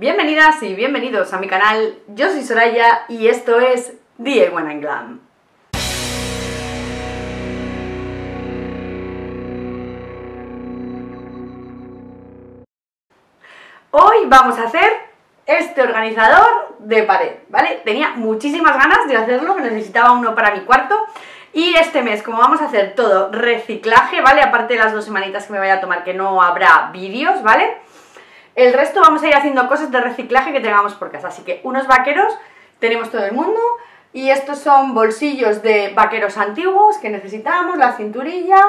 Bienvenidas y bienvenidos a mi canal, yo soy Soraya y esto es DIY en Glam. Hoy vamos a hacer este organizador de pared, ¿vale? Tenía muchísimas ganas de hacerlo, necesitaba uno para mi cuarto y este mes, como vamos a hacer todo reciclaje, ¿vale? Aparte de las dos semanitas que me vaya a tomar que no habrá vídeos, ¿vale? vale el resto vamos a ir haciendo cosas de reciclaje que tengamos por casa. Así que unos vaqueros tenemos todo el mundo. Y estos son bolsillos de vaqueros antiguos que necesitamos, la cinturilla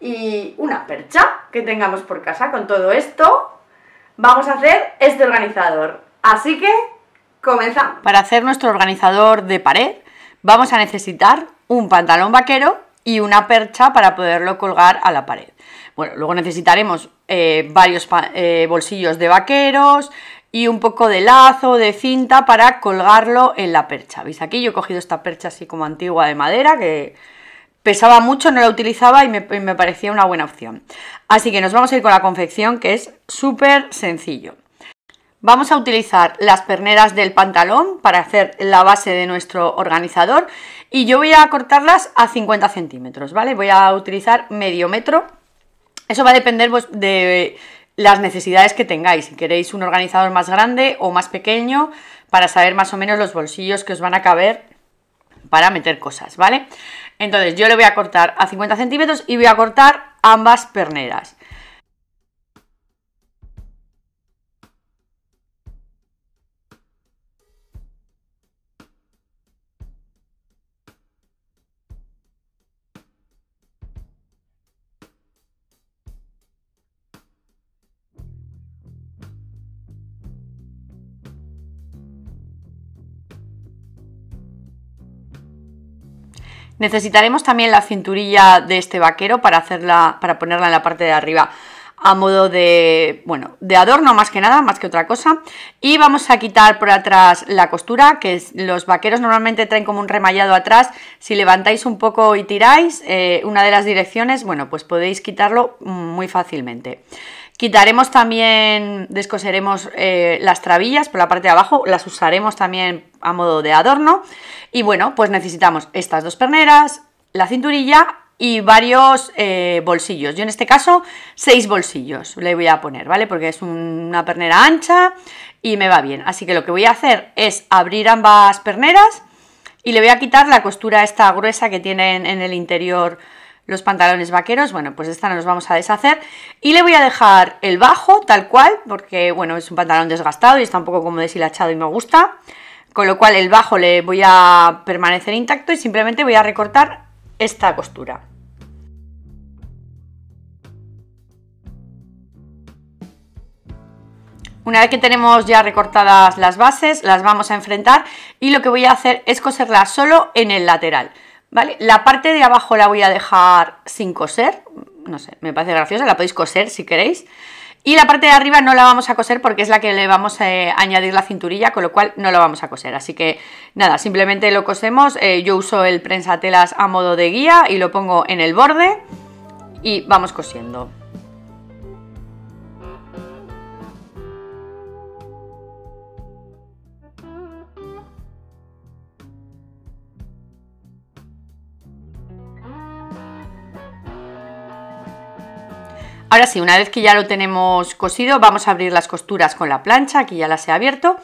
y una percha que tengamos por casa. Con todo esto vamos a hacer este organizador. Así que comenzamos. Para hacer nuestro organizador de pared vamos a necesitar un pantalón vaquero y una percha para poderlo colgar a la pared. Bueno, luego necesitaremos eh, varios eh, bolsillos de vaqueros y un poco de lazo, de cinta para colgarlo en la percha. ¿Veis aquí? Yo he cogido esta percha así como antigua de madera que pesaba mucho, no la utilizaba y me, y me parecía una buena opción. Así que nos vamos a ir con la confección que es súper sencillo. Vamos a utilizar las perneras del pantalón para hacer la base de nuestro organizador y yo voy a cortarlas a 50 centímetros, ¿vale? Voy a utilizar medio metro. Eso va a depender pues, de las necesidades que tengáis, si queréis un organizador más grande o más pequeño, para saber más o menos los bolsillos que os van a caber para meter cosas, ¿vale? Entonces yo le voy a cortar a 50 centímetros y voy a cortar ambas perneras. Necesitaremos también la cinturilla de este vaquero para, hacerla, para ponerla en la parte de arriba a modo de, bueno, de adorno más que nada, más que otra cosa. Y vamos a quitar por atrás la costura, que los vaqueros normalmente traen como un remallado atrás. Si levantáis un poco y tiráis eh, una de las direcciones, bueno, pues podéis quitarlo muy fácilmente. Quitaremos también, descoseremos eh, las trabillas por la parte de abajo, las usaremos también a modo de adorno. Y bueno, pues necesitamos estas dos perneras, la cinturilla y varios eh, bolsillos. Yo en este caso, seis bolsillos le voy a poner, ¿vale? Porque es una pernera ancha y me va bien. Así que lo que voy a hacer es abrir ambas perneras y le voy a quitar la costura esta gruesa que tienen en el interior los pantalones vaqueros, bueno, pues esta no los vamos a deshacer y le voy a dejar el bajo tal cual, porque bueno, es un pantalón desgastado y está un poco como deshilachado y me gusta, con lo cual el bajo le voy a permanecer intacto y simplemente voy a recortar esta costura. Una vez que tenemos ya recortadas las bases, las vamos a enfrentar y lo que voy a hacer es coserlas solo en el lateral. La parte de abajo la voy a dejar sin coser, no sé, me parece graciosa, la podéis coser si queréis. Y la parte de arriba no la vamos a coser porque es la que le vamos a añadir la cinturilla, con lo cual no la vamos a coser. Así que nada, simplemente lo cosemos. Eh, yo uso el prensatelas a modo de guía y lo pongo en el borde y vamos cosiendo. Ahora sí, una vez que ya lo tenemos cosido, vamos a abrir las costuras con la plancha, aquí ya las he abierto,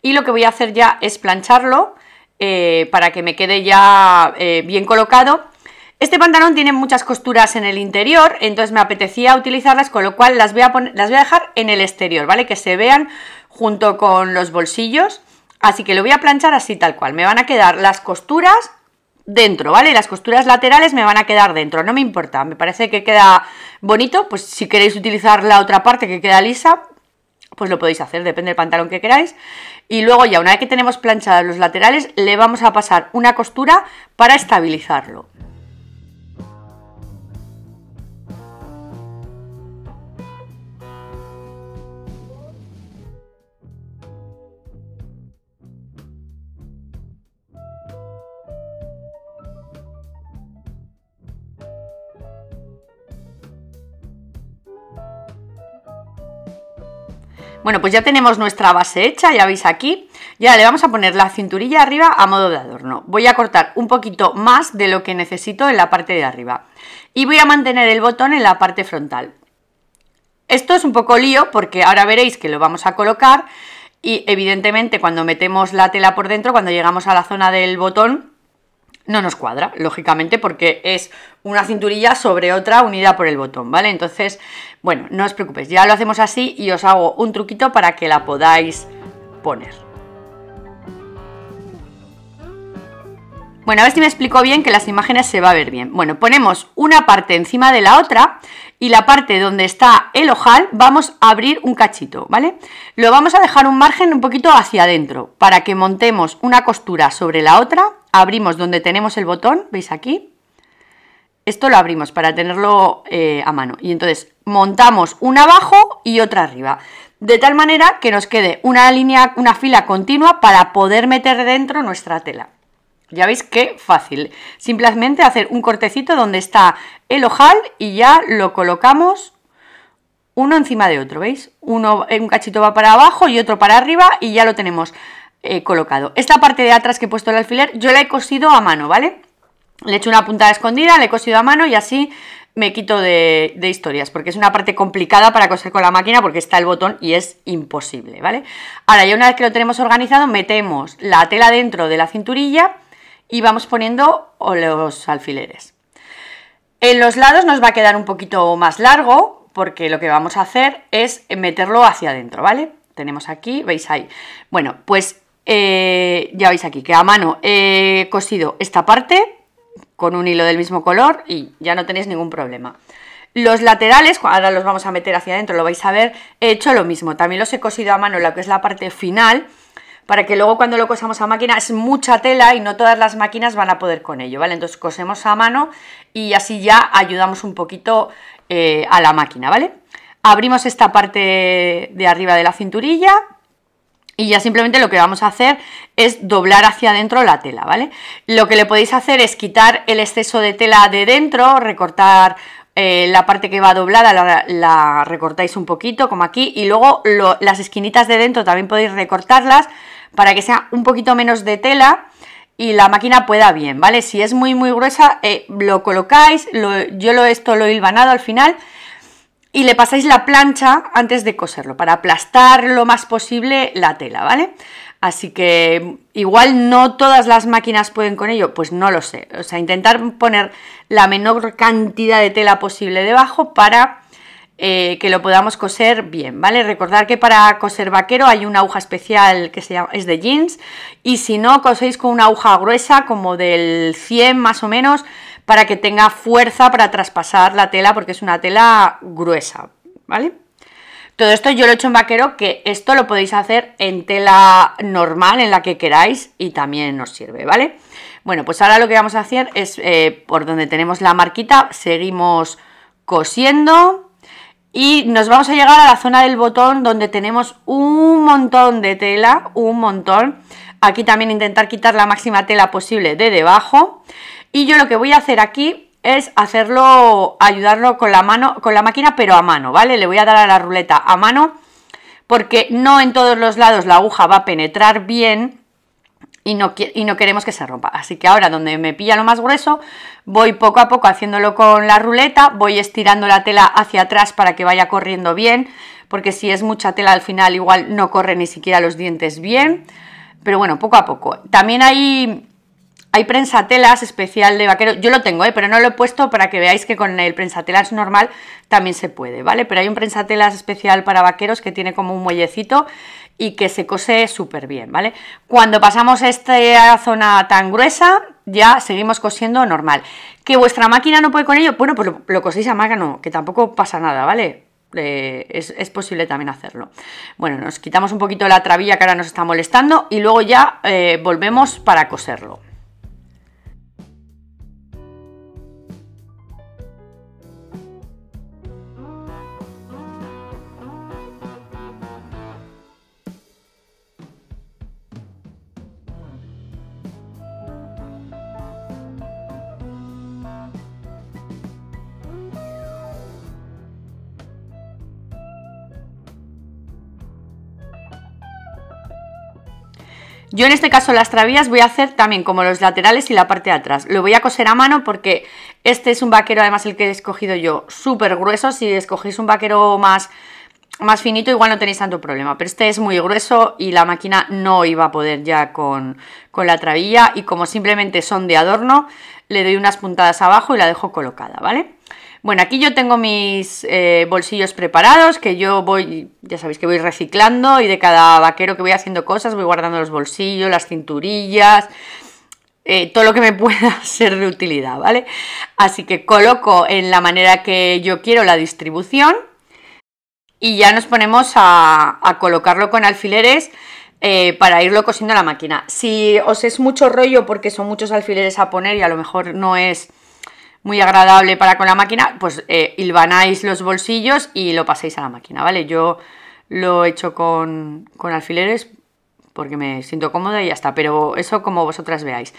y lo que voy a hacer ya es plancharlo eh, para que me quede ya eh, bien colocado. Este pantalón tiene muchas costuras en el interior, entonces me apetecía utilizarlas, con lo cual las voy a, las voy a dejar en el exterior, ¿vale? Que se vean junto con los bolsillos, así que lo voy a planchar así tal cual. Me van a quedar las costuras dentro, ¿vale? Las costuras laterales me van a quedar dentro, no me importa, me parece que queda bonito, pues si queréis utilizar la otra parte que queda lisa, pues lo podéis hacer, depende del pantalón que queráis. Y luego ya, una vez que tenemos planchados los laterales, le vamos a pasar una costura para estabilizarlo. Bueno, pues ya tenemos nuestra base hecha, ya veis aquí. ya le vamos a poner la cinturilla arriba a modo de adorno. Voy a cortar un poquito más de lo que necesito en la parte de arriba. Y voy a mantener el botón en la parte frontal. Esto es un poco lío porque ahora veréis que lo vamos a colocar y evidentemente cuando metemos la tela por dentro, cuando llegamos a la zona del botón, no nos cuadra, lógicamente, porque es una cinturilla sobre otra unida por el botón, ¿vale? Entonces, bueno, no os preocupéis, ya lo hacemos así y os hago un truquito para que la podáis poner. Bueno, a ver si me explico bien que las imágenes se va a ver bien. Bueno, ponemos una parte encima de la otra y la parte donde está el ojal vamos a abrir un cachito, ¿vale? Lo vamos a dejar un margen un poquito hacia adentro para que montemos una costura sobre la otra abrimos donde tenemos el botón, veis aquí, esto lo abrimos para tenerlo eh, a mano y entonces montamos una abajo y otra arriba, de tal manera que nos quede una línea, una fila continua para poder meter dentro nuestra tela. Ya veis qué fácil. Simplemente hacer un cortecito donde está el ojal y ya lo colocamos uno encima de otro, ¿veis? Uno, un cachito va para abajo y otro para arriba y ya lo tenemos colocado. Esta parte de atrás que he puesto el alfiler, yo la he cosido a mano, ¿vale? Le he hecho una puntada escondida, le he cosido a mano y así me quito de, de, historias, porque es una parte complicada para coser con la máquina, porque está el botón y es imposible, ¿vale? Ahora, ya una vez que lo tenemos organizado, metemos la tela dentro de la cinturilla y vamos poniendo los alfileres. En los lados nos va a quedar un poquito más largo, porque lo que vamos a hacer es meterlo hacia adentro, ¿vale? Tenemos aquí, veis ahí. Bueno, pues eh, ya veis aquí que a mano he cosido esta parte con un hilo del mismo color y ya no tenéis ningún problema. Los laterales, ahora los vamos a meter hacia adentro, lo vais a ver, he hecho lo mismo. También los he cosido a mano, lo que es la parte final, para que luego cuando lo cosamos a máquina es mucha tela y no todas las máquinas van a poder con ello, ¿vale? Entonces cosemos a mano y así ya ayudamos un poquito eh, a la máquina, ¿vale? Abrimos esta parte de arriba de la cinturilla, y ya simplemente lo que vamos a hacer es doblar hacia adentro la tela, ¿vale? Lo que le podéis hacer es quitar el exceso de tela de dentro, recortar eh, la parte que va doblada la, recortáis un poquito, como aquí, y luego las esquinitas de dentro también podéis recortarlas para que sea un poquito menos de tela y la máquina pueda bien, ¿vale? Si es muy muy gruesa, eh, lo colocáis, yo lo, esto lo he hilvanado al final y le pasáis la plancha antes de coserlo, para aplastar lo más posible la tela, ¿vale? Así que igual no todas las máquinas pueden con ello, pues no lo sé. O sea, intentar poner la menor cantidad de tela posible debajo para eh, que lo podamos coser bien, ¿vale? Recordar que para coser vaquero hay una aguja especial que se llama, es de jeans y si no, coséis con una aguja gruesa como del 100 más o menos, para que tenga fuerza para traspasar la tela porque es una tela gruesa, ¿vale? Todo esto yo lo he hecho en vaquero, que esto lo podéis hacer en tela normal, en la que queráis, y también nos sirve, ¿vale? Bueno, pues ahora lo que vamos a hacer es, eh, por donde tenemos la marquita, seguimos cosiendo y nos vamos a llegar a la zona del botón donde tenemos un montón de tela, un montón. Aquí también intentar quitar la máxima tela posible de debajo y yo lo que voy a hacer aquí es hacerlo, ayudarlo con la mano, con la máquina, pero a mano, ¿vale? Le voy a dar a la ruleta a mano, porque no en todos los lados la aguja va a penetrar bien y no, y no queremos que se rompa. Así que ahora donde me pilla lo más grueso, voy poco a poco haciéndolo con la ruleta, voy estirando la tela hacia atrás para que vaya corriendo bien, porque si es mucha tela al final igual no corre ni siquiera los dientes bien pero bueno, poco a poco. También hay hay prensatelas especial de vaqueros, yo lo tengo, ¿eh? pero no lo he puesto para que veáis que con el prensatelas normal también se puede, ¿vale? Pero hay un prensatelas especial para vaqueros que tiene como un muellecito y que se cose súper bien, ¿vale? Cuando pasamos esta zona tan gruesa, ya seguimos cosiendo normal. ¿Que vuestra máquina no puede con ello? Bueno, pues lo, coséis a máquina, que tampoco pasa nada, ¿vale? Eh, es, posible también hacerlo. Bueno, nos quitamos un poquito la trabilla que ahora nos está molestando y luego ya eh, volvemos para coserlo. Yo en este caso las trabillas voy a hacer también como los laterales y la parte de atrás. Lo voy a coser a mano porque este es un vaquero, además el que he escogido yo, súper grueso. Si escogéis un vaquero más, más finito igual no tenéis tanto problema. Pero este es muy grueso y la máquina no iba a poder ya con, la trabilla. Y como simplemente son de adorno, le doy unas puntadas abajo y la dejo colocada, ¿vale? vale bueno, aquí yo tengo mis eh, bolsillos preparados, que yo voy, ya sabéis que voy reciclando y de cada vaquero que voy haciendo cosas voy guardando los bolsillos, las cinturillas, eh, todo lo que me pueda ser de utilidad, ¿vale? Así que coloco en la manera que yo quiero la distribución y ya nos ponemos a, colocarlo con alfileres eh, para irlo cosiendo la máquina. Si os es mucho rollo porque son muchos alfileres a poner y a lo mejor no es muy agradable para con la máquina, pues eh, hilvanáis los bolsillos y lo pasáis a la máquina, ¿vale? Yo lo he hecho con, con alfileres porque me siento cómoda y ya está, pero eso como vosotras veáis.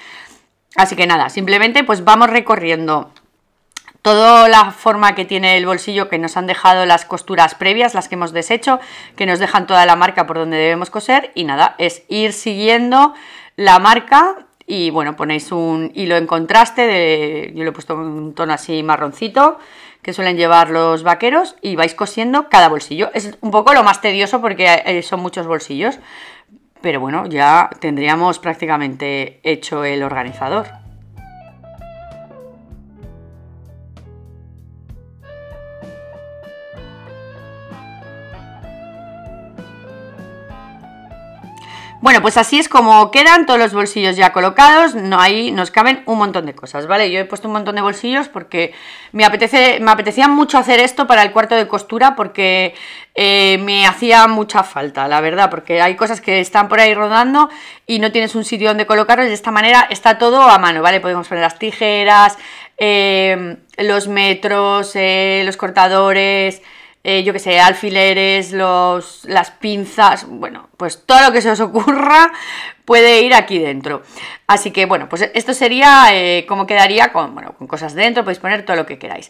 Así que nada, simplemente pues vamos recorriendo toda la forma que tiene el bolsillo que nos han dejado las costuras previas, las que hemos deshecho, que nos dejan toda la marca por donde debemos coser y nada, es ir siguiendo la marca y bueno, ponéis un hilo en contraste, de, yo le he puesto un tono así marroncito, que suelen llevar los vaqueros y vais cosiendo cada bolsillo. Es un poco lo más tedioso porque eh, son muchos bolsillos, pero bueno, ya tendríamos prácticamente hecho el organizador. Bueno, pues así es como quedan todos los bolsillos ya colocados, no, ahí nos caben un montón de cosas, ¿vale? Yo he puesto un montón de bolsillos porque me, apetece, me apetecía mucho hacer esto para el cuarto de costura porque eh, me hacía mucha falta, la verdad, porque hay cosas que están por ahí rodando y no tienes un sitio donde colocarlos, de esta manera está todo a mano, ¿vale? Podemos poner las tijeras, eh, los metros, eh, los cortadores eh, yo que sé, alfileres, los, las pinzas, bueno, pues todo lo que se os ocurra puede ir aquí dentro. Así que bueno, pues esto sería eh, como quedaría con, cosas dentro, podéis poner todo lo que queráis.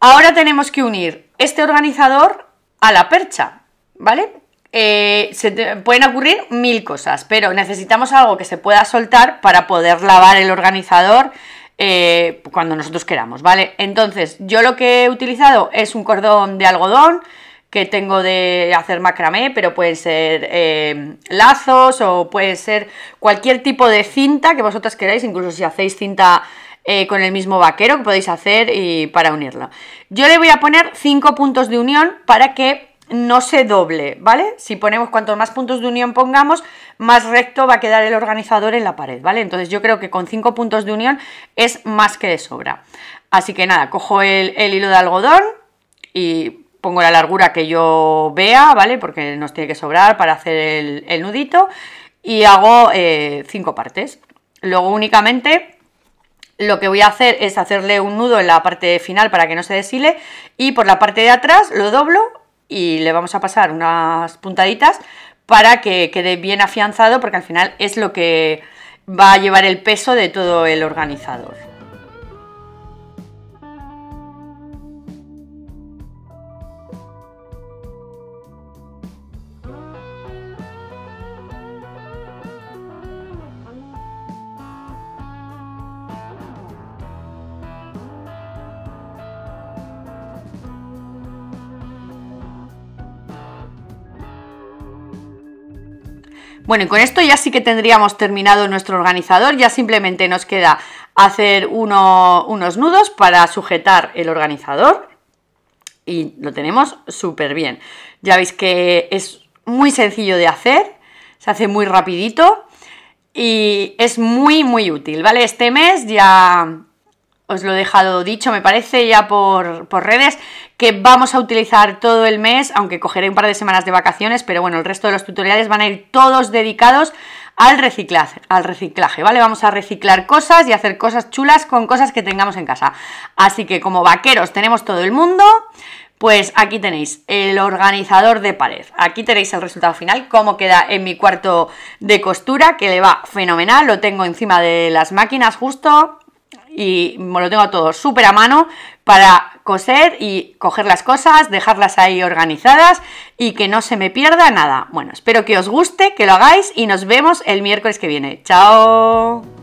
Ahora tenemos que unir este organizador a la percha, ¿vale? Eh, se pueden ocurrir mil cosas, pero necesitamos algo que se pueda soltar para poder lavar el organizador eh, cuando nosotros queramos, ¿vale? Entonces, yo lo que he utilizado es un cordón de algodón que tengo de hacer macramé, pero pueden ser eh, lazos o puede ser cualquier tipo de cinta que vosotras queráis, incluso si hacéis cinta eh, con el mismo vaquero que podéis hacer y para unirlo. Yo le voy a poner cinco puntos de unión para que no se doble, ¿vale? Si ponemos cuantos más puntos de unión pongamos, más recto va a quedar el organizador en la pared, ¿vale? Entonces yo creo que con cinco puntos de unión es más que de sobra. Así que nada, cojo el, hilo de algodón y pongo la largura que yo vea, ¿vale? Porque nos tiene que sobrar para hacer el, nudito y hago eh, cinco partes. Luego únicamente lo que voy a hacer es hacerle un nudo en la parte final para que no se deshile y por la parte de atrás lo doblo y le vamos a pasar unas puntaditas para que quede bien afianzado porque al final es lo que va a llevar el peso de todo el organizador. Bueno, y con esto ya sí que tendríamos terminado nuestro organizador, ya simplemente nos queda hacer unos nudos para sujetar el organizador y lo tenemos súper bien. Ya veis que es muy sencillo de hacer, se hace muy rapidito y es muy muy útil, ¿vale? Este mes ya os lo he dejado dicho, me parece, ya por, redes, que vamos a utilizar todo el mes, aunque cogeré un par de semanas de vacaciones, pero bueno, el resto de los tutoriales van a ir todos dedicados al reciclaje, al reciclaje, ¿vale? Vamos a reciclar cosas y hacer cosas chulas con cosas que tengamos en casa. Así que como vaqueros tenemos todo el mundo, pues aquí tenéis el organizador de pared. Aquí tenéis el resultado final, cómo queda en mi cuarto de costura, que le va fenomenal, lo tengo encima de las máquinas justo, y me lo tengo todo súper a mano para coser y coger las cosas, dejarlas ahí organizadas y que no se me pierda nada. Bueno, espero que os guste, que lo hagáis y nos vemos el miércoles que viene. ¡Chao!